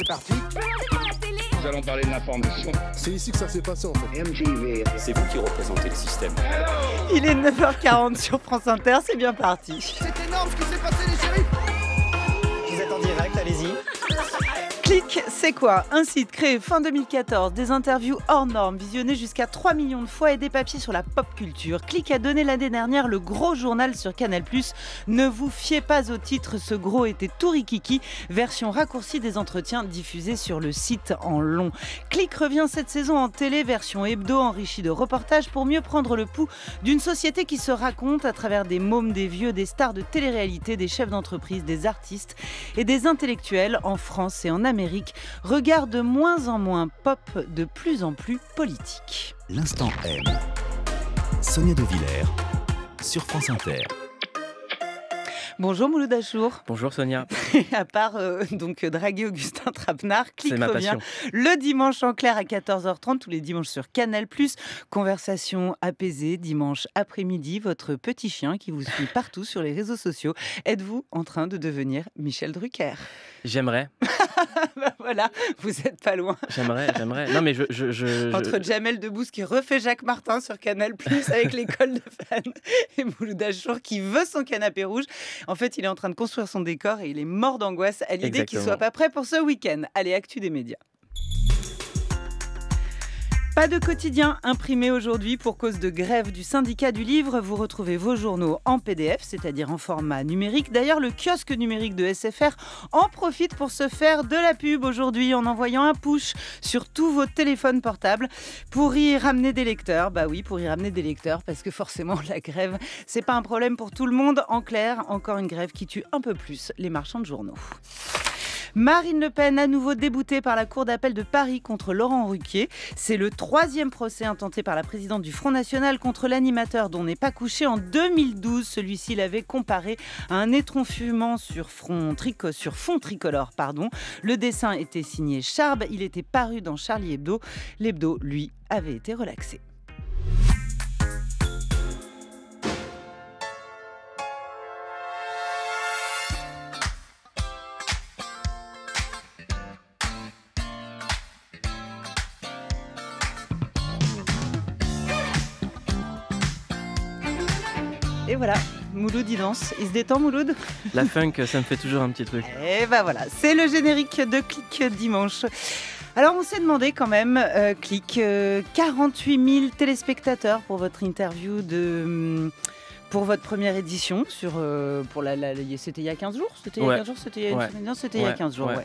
C'est parti. Nous allons parler de l'information. C'est ici que ça s'est passé en fait. C'est vous qui représentez le système. Il est 9h40 sur France Inter, c'est bien parti. C'est énorme ce qui s'est passé les chéris. Vous êtes en direct, allez-y c'est quoi Un site créé fin 2014, des interviews hors normes, visionnées jusqu'à 3 millions de fois et des papiers sur la pop culture. Click a donné l'année dernière le gros journal sur Canal+. Ne vous fiez pas au titre, ce gros était tout rikiki, version raccourcie des entretiens diffusés sur le site en long. Click revient cette saison en télé, version hebdo enrichie de reportages pour mieux prendre le pouls d'une société qui se raconte à travers des mômes, des vieux, des stars de télé-réalité, des chefs d'entreprise, des artistes et des intellectuels en France et en Amérique Regarde de moins en moins pop, de plus en plus politique. L'instant M. Sonia De Villers sur France Inter. Bonjour Mouloud Achour. Bonjour Sonia. à part euh, donc draguer Augustin Trapenard, clique ma le dimanche en clair à 14h30 tous les dimanches sur Canal+. Conversation apaisée dimanche après-midi. Votre petit chien qui vous suit partout sur les réseaux sociaux. Êtes-vous en train de devenir Michel Drucker J'aimerais. Ben voilà, vous êtes pas loin. J'aimerais, j'aimerais. Non, mais je, je, Entre Jamel Debbouze qui refait Jacques Martin sur Canal Plus avec l'école de fans et Mouloud Achour qui veut son canapé rouge. En fait, il est en train de construire son décor et il est mort d'angoisse à l'idée qu'il soit pas prêt pour ce week-end. Allez, actu des médias. Pas de quotidien imprimé aujourd'hui pour cause de grève du syndicat du livre. Vous retrouvez vos journaux en PDF, c'est-à-dire en format numérique. D'ailleurs, le kiosque numérique de SFR en profite pour se faire de la pub aujourd'hui en envoyant un push sur tous vos téléphones portables pour y ramener des lecteurs. Bah oui, pour y ramener des lecteurs parce que forcément la grève, c'est pas un problème pour tout le monde. En clair, encore une grève qui tue un peu plus les marchands de journaux. Marine Le Pen, à nouveau déboutée par la Cour d'appel de Paris contre Laurent Ruquier. C'est le troisième procès intenté par la présidente du Front National contre l'animateur dont n'est pas couché en 2012. Celui-ci l'avait comparé à un étron fumant sur, front, sur fond tricolore. Pardon. Le dessin était signé Charb. Il était paru dans Charlie Hebdo. L'hebdo, lui, avait été relaxé. Mouloud, il danse. Il se détend, Mouloud La funk, ça me fait toujours un petit truc. Et eh ben voilà, c'est le générique de Clic Dimanche. Alors on s'est demandé quand même, Clic, 48 000 téléspectateurs pour votre interview de... Hum, pour votre première édition, sur, euh, pour la, c'était il y a 15 jours C'était il y a 15 jours C'était il y a 15 jours, ouais.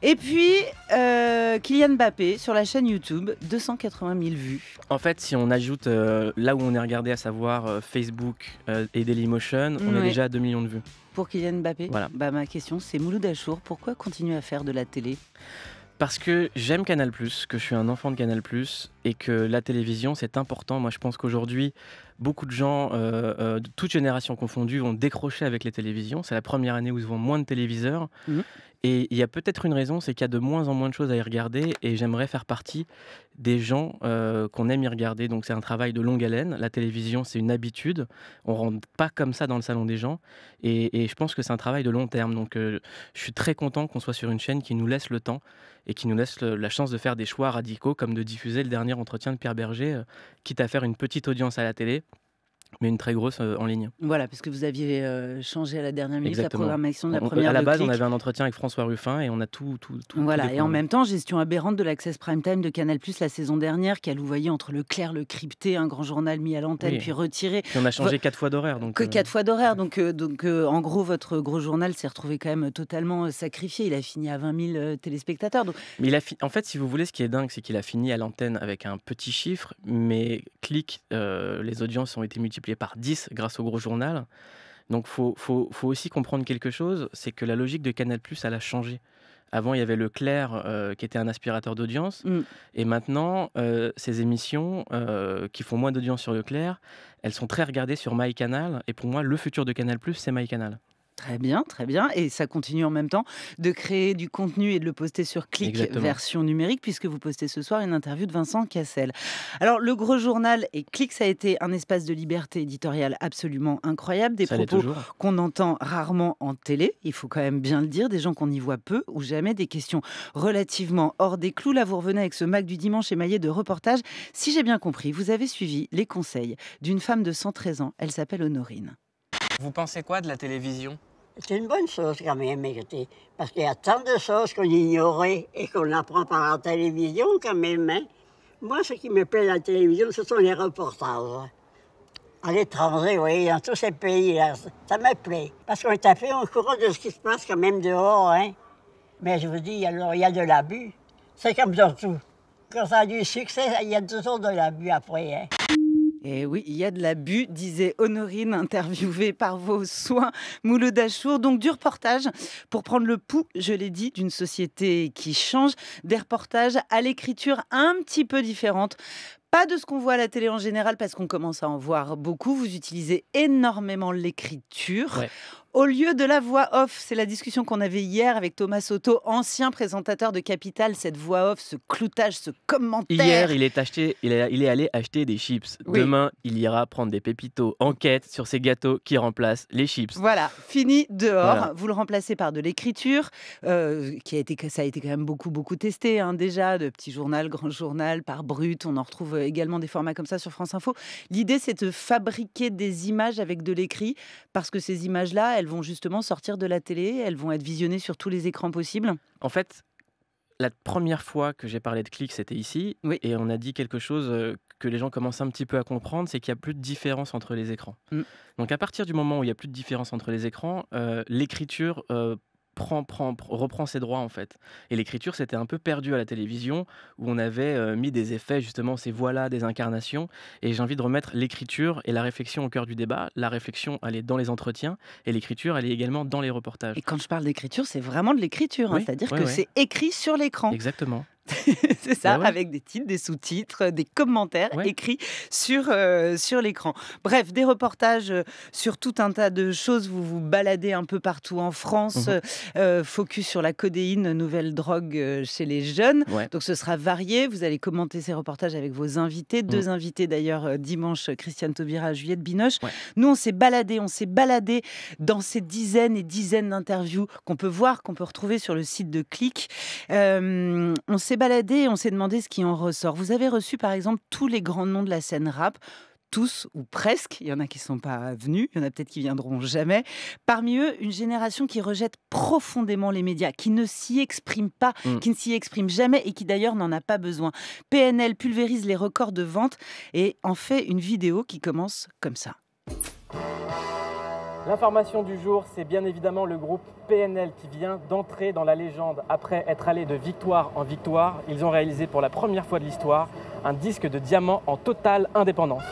Et puis, euh, Kylian Mbappé sur la chaîne YouTube, 280 000 vues. En fait, si on ajoute euh, là où on est regardé, à savoir euh, Facebook et Dailymotion, on est déjà à 2 millions de vues. Pour Kylian Mbappé Voilà. Bah, ma question, c'est Mouloud Achour, pourquoi continuer à faire de la télé Parce que j'aime Canal, que je suis un enfant de Canal, et que la télévision, c'est important. Moi, je pense qu'aujourd'hui, beaucoup de gens, euh, euh, de toutes générations confondues, vont décrocher avec les télévisions. C'est la première année où ils vont moins de téléviseurs. Mhm. Et il y a peut-être une raison, c'est qu'il y a de moins en moins de choses à y regarder. Et j'aimerais faire partie des gens euh, qu'on aime y regarder. Donc c'est un travail de longue haleine. La télévision, c'est une habitude. On rentre pas comme ça dans le salon des gens. Et, je pense que c'est un travail de long terme. Donc je suis très content qu'on soit sur une chaîne qui nous laisse le temps et qui nous laisse la chance de faire des choix radicaux comme de diffuser le dernier entretien de Pierre Berger, euh, quitte à faire une petite audience à la télé mais une très grosse euh, en ligne. Voilà, parce que vous aviez euh, changé à la dernière minute la programmation de la on, première. À la base, on avait un entretien avec François Ruffin et on a tout. tout, tout voilà, et en même temps, gestion aberrante de l'accès Prime Time de Canal Plus la saison dernière, qui a louvoyé entre le clair, le crypté, un grand journal mis à l'antenne, puis retiré. Puis on a changé quatre fois d'horaire. donc. Que euh, quatre fois d'horaire. Donc, donc en gros, votre gros journal s'est retrouvé quand même totalement sacrifié. Il a fini à 20 000 téléspectateurs. Donc... Mais il a En fait, si vous voulez, ce qui est dingue, c'est qu'il a fini à l'antenne avec un petit chiffre, mais clic, les audiences ont été multipliées multiplié par 10 grâce au gros journal. Donc il faut, aussi comprendre quelque chose, c'est que la logique de Canal ⁇ elle a changé. Avant, il y avait le clair euh, qui était un aspirateur d'audience. Mm. Et maintenant, euh, ces émissions euh, qui font moins d'audience sur le clair, elles sont très regardées sur MyCanal. Et pour moi, le futur de Canal, c'est MyCanal. Très bien, très bien. Et ça continue en même temps de créer du contenu et de le poster sur Click version numérique, puisque vous postez ce soir une interview de Vincent Cassel. Alors, le gros journal et Click, ça a été un espace de liberté éditoriale absolument incroyable. Des propos qu'on entend rarement en télé, il faut quand même bien le dire, des gens qu'on y voit peu ou jamais, des questions relativement hors des clous. Là, vous revenez avec ce Mac du dimanche émaillé de reportages. Si j'ai bien compris, vous avez suivi les conseils d'une femme de 113 ans. Elle s'appelle Honorine. Vous pensez quoi de la télévision c'est une bonne chose quand même, écoutez, parce qu'il y a tant de choses qu'on ignorait et qu'on apprend par la télévision quand même. Hein. Moi, ce qui me plaît dans la télévision, ce sont les reportages. Hein. À l'étranger, oui, dans tous ces pays-là, ça me plaît. Parce qu'on est à fait au courant de ce qui se passe quand même dehors, hein. Mais je vous dis, alors, il y a de l'abus. C'est comme dans tout. Quand ça a du succès, il y a toujours de l'abus après, hein. Et eh oui, il y a de l'abus, disait Honorine, interviewée par vos soins Mouloudachour. Donc du reportage pour prendre le pouls, je l'ai dit, d'une société qui change, des reportages à l'écriture un petit peu différente pas de ce qu'on voit à la télé en général parce qu'on commence à en voir beaucoup. Vous utilisez énormément l'écriture. Au lieu de la voix off, c'est la discussion qu'on avait hier avec Thomas Soto, ancien présentateur de Capital, cette voix off, ce cloutage, ce commentaire. Hier, il est, acheté, il est, allé acheter des chips. Demain, il ira prendre des pépitos. Enquête sur ces gâteaux qui remplacent les chips. Voilà, fini dehors. Vous le remplacez par de l'écriture, euh, qui a été, ça a été quand même beaucoup, beaucoup testé hein, déjà, de petit journal, grand journal, par brut. On en retrouve euh, également des formats comme ça sur France Info. L'idée, c'est de fabriquer des images avec de l'écrit, parce que ces images-là, elles vont justement sortir de la télé, elles vont être visionnées sur tous les écrans possibles. En fait, la première fois que j'ai parlé de clics, c'était ici. Et on a dit quelque chose euh, que les gens commencent un petit peu à comprendre, c'est qu'il n'y a plus de différence entre les écrans. Mm. Donc à partir du moment où il n'y a plus de différence entre les écrans, euh, l'écriture reprend ses droits en fait. Et l'écriture c'était un peu perdu à la télévision où on avait euh, mis des effets justement ces voilà des incarnations. Et j'ai envie de remettre l'écriture et la réflexion au cœur du débat. La réflexion elle est dans les entretiens et l'écriture elle est également dans les reportages. Et quand je parle d'écriture c'est vraiment de l'écriture, hein. c'est-à-dire que c'est écrit sur l'écran. Exactement. c'est ça, bah avec des titres, des sous-titres, des commentaires écrits sur, euh, sur l'écran. Bref, des reportages euh, sur tout un tas de choses. Vous vous baladez un peu partout en France. Mmh euh, focus sur la codéine, nouvelle drogue chez les jeunes. Donc ce sera varié. Vous allez commenter ces reportages avec vos invités. Deux mmh. invités d'ailleurs dimanche, Christiane Taubira, Juliette Binoche. Nous, on s'est baladé, on s'est baladé dans ces dizaines et dizaines d'interviews qu'on peut voir, qu'on peut retrouver sur le site de CLIC, on s'est baladé et on s'est demandé ce qui en ressort. Vous avez reçu par exemple tous les grands noms de la scène rap, tous ou presque, il y en a qui ne sont pas venus, il y en a peut-être qui viendront jamais. Parmi eux, une génération qui rejette profondément les médias, qui ne s'y exprime pas, mm. qui ne s'y exprime jamais et qui d'ailleurs n'en a pas besoin. PNL pulvérise les records de vente et en fait une vidéo qui commence comme ça. L'information du jour, c'est bien évidemment le groupe PNL qui vient d'entrer dans la légende. Après être allé de victoire en victoire, ils ont réalisé pour la première fois de l'histoire un disque de diamant en totale indépendance.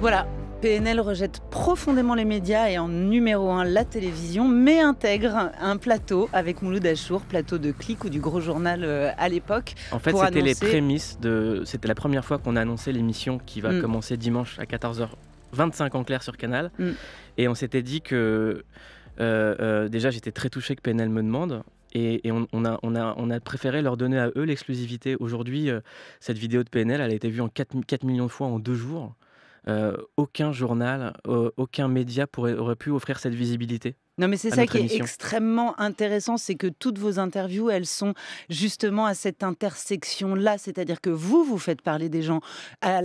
Voilà, PNL rejette profondément les médias et en numéro 1 la télévision, mais intègre un plateau avec Mouloud Achour, plateau de Clic ou du gros journal euh, à l'époque. En fait, c'était les prémices de. C'était la première fois qu'on a annoncé l'émission qui va mm. commencer dimanche à 14h25 en clair sur Canal. Mm. Et on s'était dit que. Euh, euh, déjà, j'étais très touché que PNL me demande. Et, on, a, a, on, a, préféré leur donner à eux l'exclusivité. Aujourd'hui, cette vidéo de PNL, elle a été vue en 4, 4 millions de fois en deux jours. Euh, aucun journal, aucun média pourrait, aurait pu offrir cette visibilité non, mais c'est ça qui est extrêmement intéressant, c'est que toutes vos interviews, elles sont justement à cette intersection-là, c'est-à-dire que vous, vous faites parler des gens à,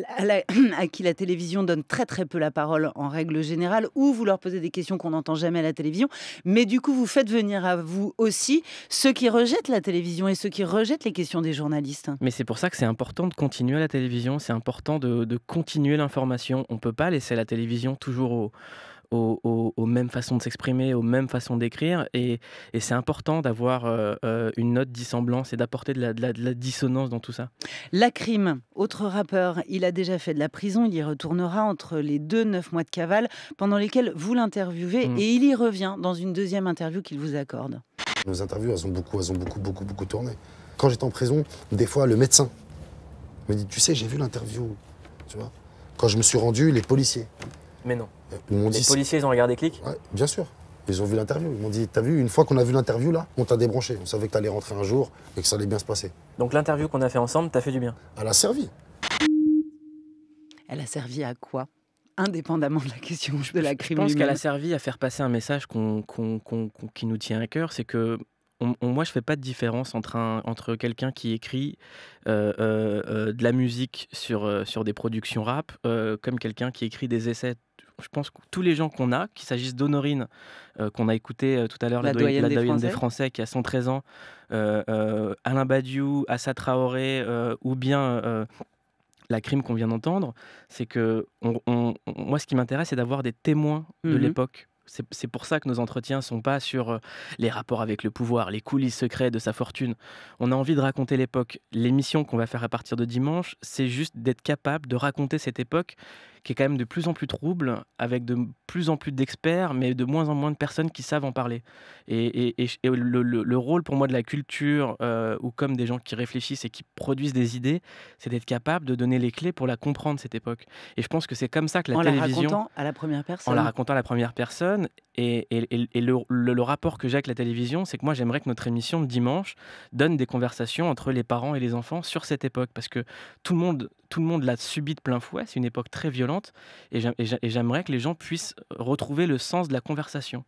qui la télévision donne très très peu la parole en règle générale, ou vous leur posez des questions qu'on n'entend jamais à la télévision, mais du coup, vous faites venir à vous aussi ceux qui rejettent la télévision et ceux qui rejettent les questions des journalistes. Mais c'est pour ça que c'est important de continuer à la télévision, c'est important de, de continuer l'information, on ne peut pas laisser la télévision toujours au aux, mêmes façons de s'exprimer, aux mêmes façons d'écrire. Et, c'est important d'avoir euh, euh, une note dissemblance et d'apporter de, la, dissonance dans tout ça. La crime, autre rappeur, il a déjà fait de la prison, il y retournera entre les deux neuf mois de cavale pendant lesquels vous l'interviewez mm. et il y revient dans une deuxième interview qu'il vous accorde. Nos interviews, elles ont beaucoup, elles ont beaucoup, beaucoup, beaucoup tourné. Quand j'étais en prison, des fois, le médecin me dit, tu sais, j'ai vu l'interview, tu vois. Quand je me suis rendu, les policiers, mais non. les policiers, ils ont regardé clic Bien sûr. Ils ont vu l'interview. Ils m'ont dit T'as vu, une fois qu'on a vu l'interview là, on t'a débranché. On savait que t'allais rentrer un jour et que ça allait bien se passer. Donc l'interview qu'on a fait ensemble, t'as fait du bien Elle a servi. Elle a servi à quoi Indépendamment de la question de la crime. Je pense qu'elle a servi à faire passer un message qu'on, qui nous tient à cœur c'est que moi, je fais pas de différence entre, entre quelqu'un qui écrit euh, euh, euh, de la musique sur, sur des productions rap, comme quelqu'un qui écrit des essais je pense que tous les gens qu'on a, qu'il s'agisse d'Honorine, euh, qu'on a écouté euh, tout à l'heure, la, doyenne, des, Français. qui a 113 ans, euh, Alain Badiou, Assa Traoré, ou bien la crime qu'on vient d'entendre, c'est que moi, ce qui m'intéresse, c'est d'avoir des témoins de mhm. l'époque. C'est pour ça que nos entretiens sont pas sur les rapports avec le pouvoir, les coulisses secrets de sa fortune. On a envie de raconter l'époque. L'émission qu'on va faire à partir de dimanche, c'est juste d'être capable de raconter cette époque qui est quand même de plus en plus trouble, avec de plus en plus d'experts, mais de moins en moins de personnes qui savent en parler. Et, le, rôle pour moi de la culture, euh, ou comme des gens qui réfléchissent et qui produisent des idées, c'est d'être capable de donner les clés pour la comprendre, cette époque. Et je pense que c'est comme ça que la télévision... En la racontant à la première personne. En la racontant à la première personne. Et, le, le, rapport que j'ai avec la télévision, c'est que moi j'aimerais que notre émission de dimanche donne des conversations entre les parents et les enfants sur cette époque, parce que tout le monde tout le monde l'a subi de plein fouet. C'est une époque très violente. Et j'aimerais que les gens puissent euh, retrouver le sens de la conversation.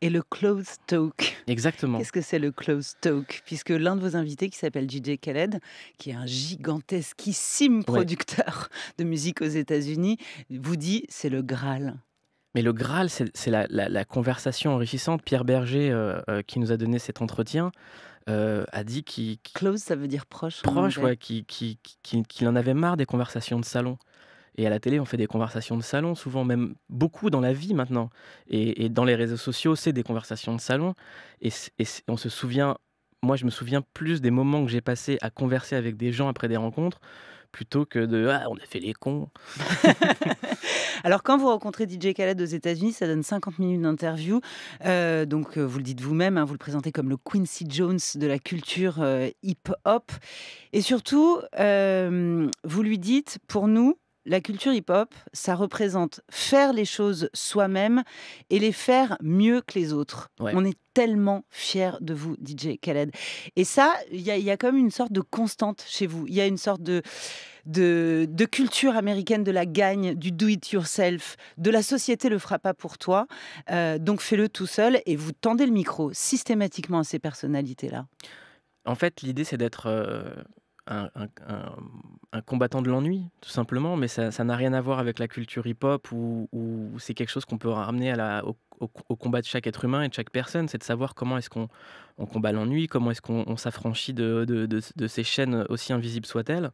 Et le close talk. Exactement. Qu'est-ce que c'est le close talk Puisque l'un de vos invités, qui s'appelle DJ Khaled, qui est un gigantesquissime producteur de musique aux États-Unis, vous dit c'est le Graal. Mais le Graal, c'est la, conversation enrichissante. Pierre Berger, euh, euh, qui nous a donné cet entretien, euh, a dit qu'il. Close, ça veut dire proche. Proche, qu'il en avait marre des conversations de salon. Et à la télé, on fait des conversations de salon, souvent même beaucoup dans la vie maintenant. Et, et dans les réseaux sociaux, c'est des conversations de salon. Et, et on se souvient, moi je me souviens plus des moments que j'ai passés à converser avec des gens après des rencontres plutôt que de ah, on a fait les cons. Alors, quand vous rencontrez DJ Khaled aux États-Unis, ça donne 50 minutes d'interview. Euh, donc, euh, vous le dites vous-même, hein, vous le présentez comme le Quincy Jones de la culture euh, hip-hop. Et surtout, vous lui dites pour nous, la culture hip-hop, ça représente faire les choses soi-même et les faire mieux que les autres. On est tellement fiers de vous, DJ Khaled. Et ça, il y, a comme une sorte de constante chez vous. Il y a une sorte de, de, culture américaine de la gagne, du do-it-yourself, de la société le fera pas pour toi. Euh, donc fais-le tout seul et vous tendez le micro systématiquement à ces personnalités-là. En fait, l'idée, c'est d'être... Euh, un, combattant de l'ennui, tout simplement, mais ça n'a rien à voir avec la culture hip-hop ou, c'est quelque chose qu'on peut ramener à la, au, au, combat de chaque être humain et de chaque personne, c'est de savoir comment est-ce qu'on combat l'ennui, comment est-ce qu'on s'affranchit de, ces chaînes aussi invisibles soient-elles,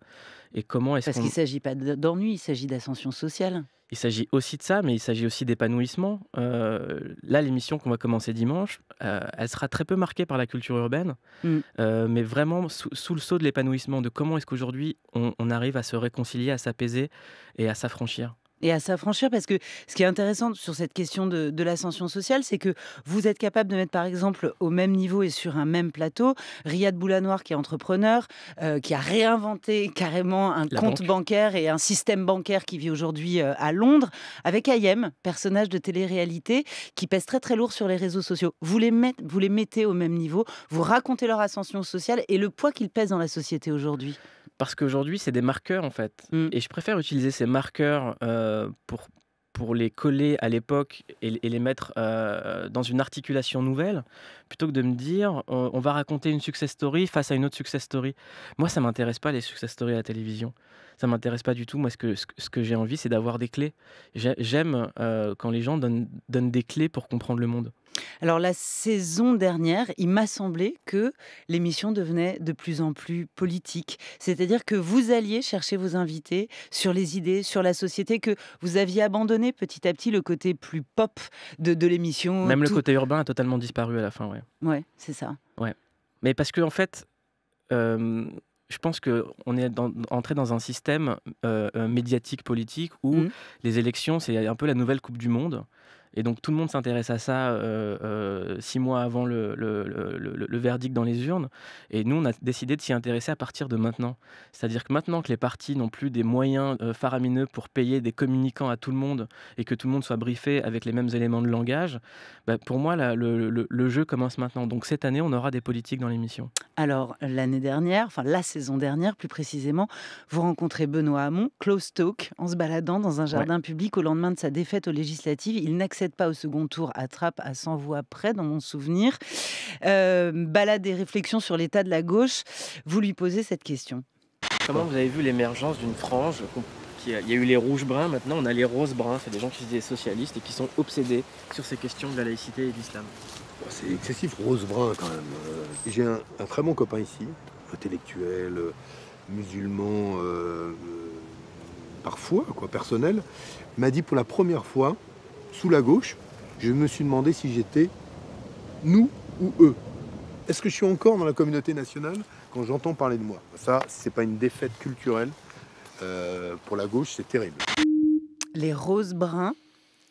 et comment est-ce Parce qu'il ne s'agit pas d'ennui, il s'agit d'ascension sociale. Il s'agit aussi de ça, mais il s'agit aussi d'épanouissement. Euh, là, l'émission qu'on va commencer dimanche, euh, elle sera très peu marquée par la culture urbaine, mm. euh, mais vraiment sous, le sceau de l'épanouissement, de comment est-ce qu'aujourd'hui on, arrive à se réconcilier, à s'apaiser et à s'affranchir et à s'affranchir parce que ce qui est intéressant sur cette question de, l'ascension sociale, c'est que vous êtes capable de mettre par exemple au même niveau et sur un même plateau Riyad Boulanoir qui est entrepreneur, euh, qui a réinventé carrément un compte bancaire et un système bancaire qui vit aujourd'hui euh, à Londres, avec Ayem, personnage de télé-réalité qui pèse très très lourd sur les réseaux sociaux. vous les mettez au même niveau, vous racontez leur ascension sociale et le poids qu'ils pèsent dans la société aujourd'hui. Parce qu'aujourd'hui, c'est des marqueurs, en fait. Mm. Et je préfère utiliser ces marqueurs euh, pour, pour les coller à l'époque et, les mettre euh, dans une articulation nouvelle, plutôt que de me dire on va raconter une success story face à une autre success story. Moi, ça m'intéresse pas les success stories à la télévision. Ça m'intéresse pas du tout. Moi, ce que, ce, que j'ai envie, c'est d'avoir des clés. J'aime euh, quand les gens donnent, donnent des clés pour comprendre le monde. Alors la saison dernière, il m'a semblé que l'émission devenait de plus en plus politique. C'est-à-dire que vous alliez chercher vos invités sur les idées, sur la société, que vous aviez abandonné petit à petit le côté plus pop de, l'émission. Même le côté urbain a totalement disparu à la fin, oui. Oui, c'est ça. Mais parce que en fait, euh, je pense qu'on est entré dans un système euh, euh, médiatique politique où mmh. les élections, c'est un peu la nouvelle Coupe du Monde. Et donc tout le monde s'intéresse à ça euh, euh, six mois avant le, le, le, verdict dans les urnes. Et nous, on a décidé de s'y intéresser à partir de maintenant. C'est-à-dire que maintenant que les partis n'ont plus des moyens euh, faramineux pour payer des communicants à tout le monde et que tout le monde soit briefé avec les mêmes éléments de langage, bah, pour moi, là, le, jeu commence maintenant. Donc cette année, on aura des politiques dans l'émission. Alors l'année dernière, enfin la saison dernière plus précisément, vous rencontrez Benoît Hamon, Close Talk, en se baladant dans un jardin public au lendemain de sa défaite aux législatives. Il n'accepte pas au second tour attrape à 100 voix près, dans mon souvenir. balade des réflexions sur l'état de la gauche, vous lui posez cette question. Comment vous avez vu l'émergence d'une frange il y a eu les rouges bruns, maintenant on a les roses bruns, c'est des gens qui se disent socialistes et qui sont obsédés sur ces questions de la laïcité et de l'islam. C'est excessif rose-brun quand même. Euh, j'ai un, très bon copain ici, intellectuel, euh, musulman, euh, parfois, quoi, personnel, m'a dit pour la première fois, sous la gauche, je me suis demandé si j'étais nous ou eux. Est-ce que je suis encore dans la communauté nationale quand j'entends parler de moi Ça, c'est pas une défaite culturelle. Euh, pour la gauche, c'est terrible. Les roses bruns,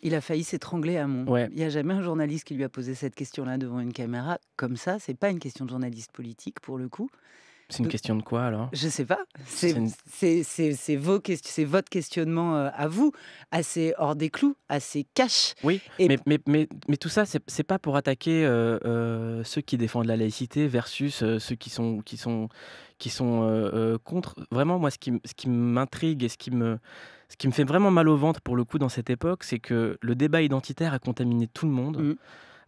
il a failli s'étrangler à mon... Il n'y a jamais un journaliste qui lui a posé cette question-là devant une caméra. Comme ça, c'est pas une question de journaliste politique pour le coup. C'est une question de quoi alors Je sais pas. C'est c'est votre questionnement euh, à vous, assez hors des clous, assez cash. Oui, mais, tout ça, c'est pas pour attaquer euh, euh, ceux qui défendent la laïcité versus ceux qui sont, qui sont, qui sont contre. Vraiment, moi, ce qui, ce qui m'intrigue et ce qui, me, ce qui me fait vraiment mal au ventre pour le coup dans cette époque, c'est que le débat identitaire a contaminé tout le monde. Mmh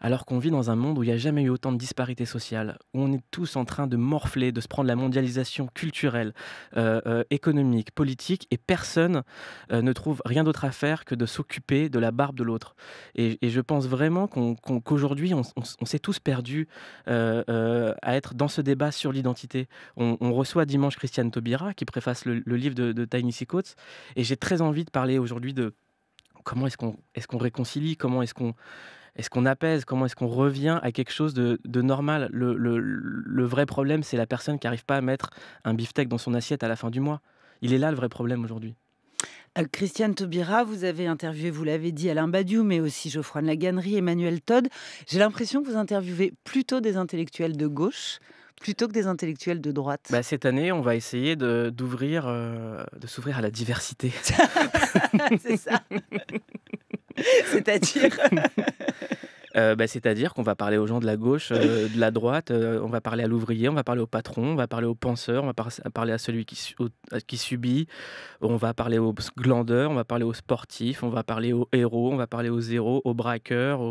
alors qu'on vit dans un monde où il n'y a jamais eu autant de disparités sociales, où on est tous en train de morfler, de se prendre la mondialisation culturelle, euh, euh, économique, politique, et personne euh, ne trouve rien d'autre à faire que de s'occuper de la barbe de l'autre. Et, je pense vraiment qu'aujourd'hui, on, s'est tous perdus à être dans ce débat sur l'identité. On, reçoit dimanche Christiane Taubira, qui préface le, livre de, de Tiny Seacoats, et j'ai très envie de parler aujourd'hui de comment est-ce qu'on est réconcilie, comment est-ce qu'on est-ce qu'on apaise Comment est-ce qu'on revient à quelque chose de, normal le, vrai problème, c'est la personne qui n'arrive pas à mettre un beefsteak dans son assiette à la fin du mois. Il est là le vrai problème aujourd'hui. Euh, Christiane Taubira, vous avez interviewé, vous l'avez dit, Alain Badiou, mais aussi Geoffroy de Laganerie, Emmanuel Todd. J'ai l'impression que vous interviewez plutôt des intellectuels de gauche plutôt que des intellectuels de droite bah, Cette année, on va essayer d'ouvrir, euh, de s'ouvrir à la diversité. C'est ça C'est-à-dire euh, bah, C'est-à-dire qu'on va parler aux gens de la gauche, euh, de la droite, euh, on va parler à l'ouvrier, on va parler au patron, on va parler au penseur, on va parler à celui qui, subit, on va parler aux glandeurs, on va parler aux sportifs, on va parler aux héros, on va parler aux zéros, aux braqueurs,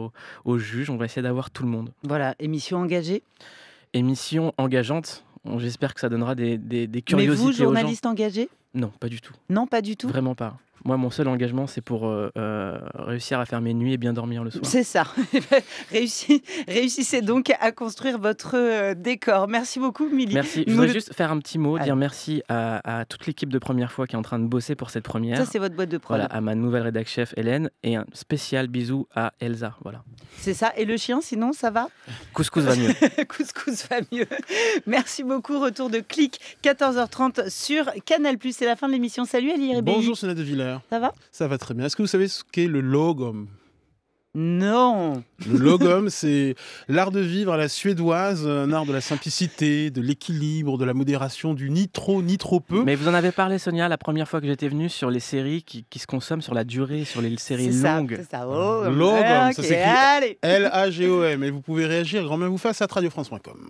aux, juges, on va essayer d'avoir tout le monde. Voilà, émission engagée Émission engageante. J'espère que ça donnera des, des, des Mais vous, journaliste engagé Non, pas du tout. Non, pas du tout. Vraiment pas. Moi, mon seul engagement, c'est pour euh, euh, réussir à faire mes nuits et bien dormir le soir. C'est ça. réussissez donc à construire votre euh, décor. Merci beaucoup, Milly. Merci. Je voudrais juste faire un petit mot, ah dire merci à, toute l'équipe de Première Fois qui est en train de bosser pour cette première. Ça, c'est votre boîte de Voilà, à ma nouvelle rédac chef, Hélène, et un spécial bisou à Elsa. Voilà. C'est ça. Et le chien, sinon, ça va Couscous va mieux. Couscous va mieux. Merci beaucoup. Retour de clic, 14h30 sur Canal+. C'est la fin de l'émission. Salut, Ali Bonjour, Sénat de Villers. Ça va Ça va très bien. Est-ce que vous savez ce qu'est le logom non Le logom, c'est l'art de vivre à la suédoise, un art de la simplicité, de l'équilibre, de la modération, du ni trop ni trop peu. Mais vous en avez parlé, Sonia, la première fois que j'étais venue sur les séries qui, se consomment sur la durée, sur les séries longues. ça, oh, logom, L-A-G-O-M. Et vous pouvez réagir, grand bien vous fasse, à radiofrance.com.